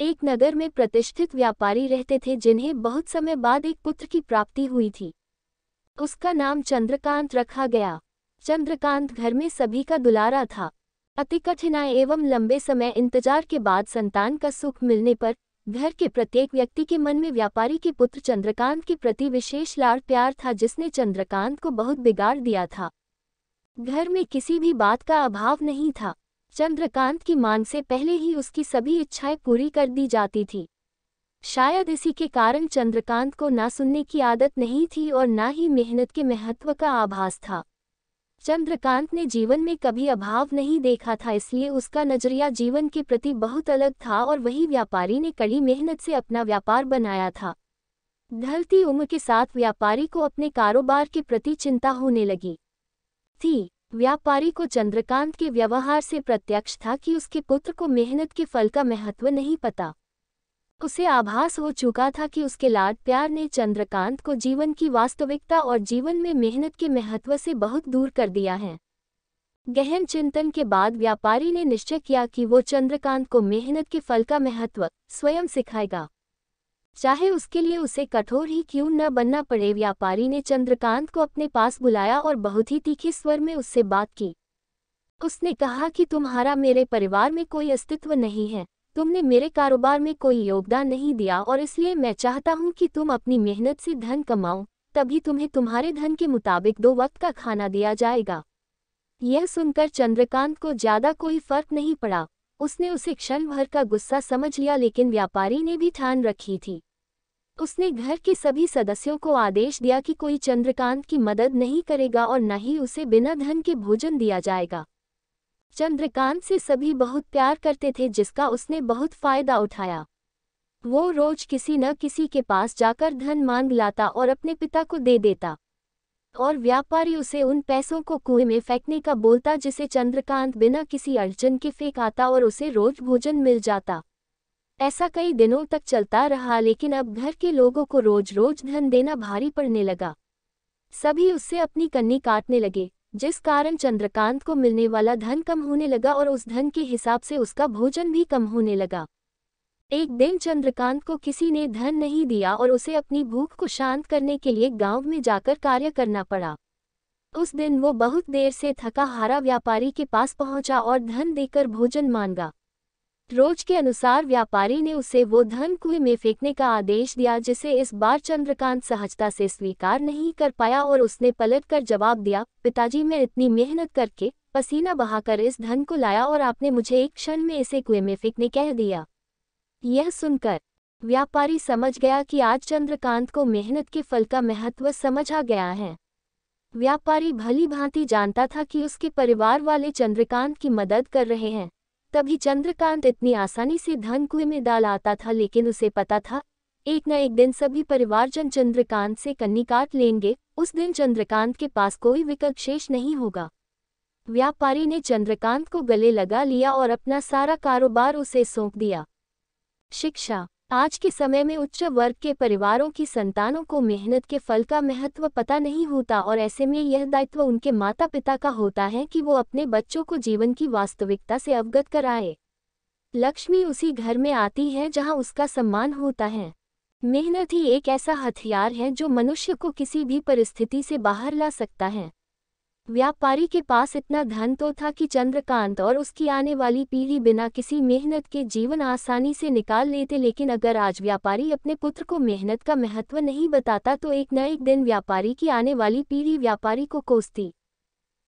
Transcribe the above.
एक नगर में प्रतिष्ठित व्यापारी रहते थे जिन्हें बहुत समय बाद एक पुत्र की प्राप्ति हुई थी उसका नाम चंद्रकांत रखा गया चंद्रकांत घर में सभी का दुलारा था अति कठिनाई एवं लंबे समय इंतजार के बाद संतान का सुख मिलने पर घर के प्रत्येक व्यक्ति के मन में व्यापारी के पुत्र चंद्रकांत के प्रति विशेष लाड़ प्यार था जिसने चंद्रकांत को बहुत बिगाड़ दिया था घर में किसी भी बात का अभाव नहीं था चंद्रकांत की मांग से पहले ही उसकी सभी इच्छाएं पूरी कर दी जाती थी शायद इसी के कारण चंद्रकांत को ना सुनने की आदत नहीं थी और ना ही मेहनत के महत्व का आभास था चंद्रकांत ने जीवन में कभी अभाव नहीं देखा था इसलिए उसका नजरिया जीवन के प्रति बहुत अलग था और वही व्यापारी ने कड़ी मेहनत से अपना व्यापार बनाया था ढलती उम्र के साथ व्यापारी को अपने कारोबार के प्रति चिंता होने लगी थी व्यापारी को चंद्रकांत के व्यवहार से प्रत्यक्ष था कि उसके पुत्र को मेहनत के फल का महत्व नहीं पता उसे आभास हो चुका था कि उसके लाड प्यार ने चंद्रकांत को जीवन की वास्तविकता और जीवन में मेहनत के महत्व से बहुत दूर कर दिया है गहन चिंतन के बाद व्यापारी ने निश्चय किया कि वो चंद्रकांत को मेहनत के फल का महत्व स्वयं सिखाएगा चाहे उसके लिए उसे कठोर ही क्यों न बनना पड़े व्यापारी ने चंद्रकांत को अपने पास बुलाया और बहुत ही तीखे स्वर में उससे बात की उसने कहा कि तुम्हारा मेरे परिवार में कोई अस्तित्व नहीं है तुमने मेरे कारोबार में कोई योगदान नहीं दिया और इसलिए मैं चाहता हूँ कि तुम अपनी मेहनत से धन कमाओ तभी तुम्हें तुम्हारे धन के मुताबिक दो वक्त का खाना दिया जाएगा यह सुनकर चंद्रकांत को ज्यादा कोई फर्क नहीं पड़ा उसने उसे क्षण भर का गुस्सा समझ लिया लेकिन व्यापारी ने भी ठान रखी थी उसने घर के सभी सदस्यों को आदेश दिया कि कोई चंद्रकांत की मदद नहीं करेगा और न ही उसे बिना धन के भोजन दिया जाएगा चंद्रकांत से सभी बहुत प्यार करते थे जिसका उसने बहुत फायदा उठाया वो रोज किसी न किसी के पास जाकर धन मांग लाता और अपने पिता को दे देता और व्यापारी उसे उन पैसों को कुएं में फेंकने का बोलता जिसे चंद्रकांत बिना किसी अड़चन के फेंक आता और उसे रोज भोजन मिल जाता ऐसा कई दिनों तक चलता रहा लेकिन अब घर के लोगों को रोज रोज धन देना भारी पड़ने लगा सभी उससे अपनी कन्नी काटने लगे जिस कारण चंद्रकांत को मिलने वाला धन कम होने लगा और उस धन के हिसाब से उसका भोजन भी कम होने लगा एक दिन चंद्रकांत को किसी ने धन नहीं दिया और उसे अपनी भूख को शांत करने के लिए गांव में जाकर कार्य करना पड़ा उस दिन वो बहुत देर से थका हारा व्यापारी के पास पहुंचा और धन देकर भोजन मांगा रोज के अनुसार व्यापारी ने उसे वो धन कुएं में फेंकने का आदेश दिया जिसे इस बार चंद्रकांत सहजता से स्वीकार नहीं कर पाया और उसने पलट कर जवाब दिया पिताजी मैं इतनी मेहनत करके पसीना बहाकर इस धन को लाया और आपने मुझे एक क्षण में इसे कुएं में फेंकने कह दिया यह सुनकर व्यापारी समझ गया कि आज चंद्रकांत को मेहनत के फल का महत्व समझा गया है व्यापारी भली भांति जानता था कि उसके परिवार वाले चंद्रकांत की मदद कर रहे हैं तभी चंद्रकांत इतनी आसानी से धन कुएं में डाल आता था लेकिन उसे पता था एक न एक दिन सभी परिवारजन चंद्रकांत से कन्नी काट लेंगे उस दिन चंद्रकांत के पास कोई विकल्प शेष नहीं होगा व्यापारी ने चंद्रकांत को गले लगा लिया और अपना सारा कारोबार उसे सौंप दिया शिक्षा आज के समय में उच्च वर्ग के परिवारों की संतानों को मेहनत के फल का महत्व पता नहीं होता और ऐसे में यह दायित्व उनके माता पिता का होता है कि वो अपने बच्चों को जीवन की वास्तविकता से अवगत कराए लक्ष्मी उसी घर में आती है जहां उसका सम्मान होता है मेहनत ही एक ऐसा हथियार है जो मनुष्य को किसी भी परिस्थिति से बाहर ला सकता है व्यापारी के पास इतना धन तो था कि चंद्रकांत और उसकी आने वाली पीढ़ी बिना किसी मेहनत के जीवन आसानी से निकाल लेते लेकिन अगर आज व्यापारी अपने पुत्र को मेहनत का महत्व नहीं बताता तो एक न एक दिन व्यापारी की आने वाली पीढ़ी व्यापारी को कोसती